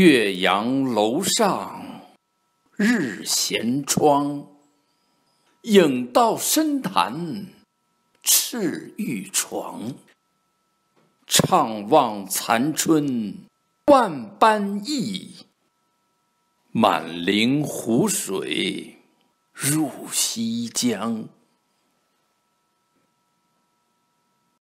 岳阳楼上日闲窗，影到深潭赤玉床。怅望残春万般意，满陵湖水入西江。